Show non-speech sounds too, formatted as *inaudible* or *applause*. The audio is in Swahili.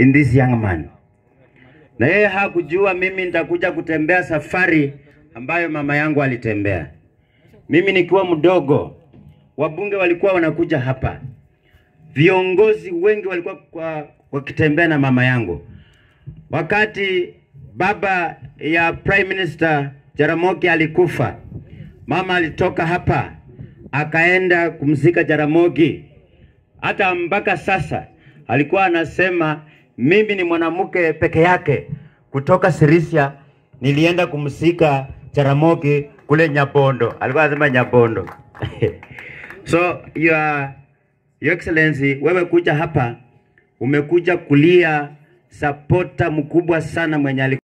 in this young man. Na yeye hakujua mimi nitakuja kutembea safari ambayo mama yangu alitembea. Mimi nikiwa mdogo, wabunge walikuwa wanakuja hapa, viongozi wengi walikuwa kwa wakitembea na mama yangu. Wakati baba ya Prime Minister Jaramogi alikufa, mama alitoka hapa akaenda kumzika Jaramogi. Hata mpaka sasa alikuwa anasema mimi ni mwanamke peke yake kutoka Sirisia, nilienda kumsika charamoki kule Nyabondo, alikuwa anasema Nyabondo. *laughs* so your, your excellency, wewe kuja hapa umekuja kulia sapota mkubwa sana mwenye alikuwa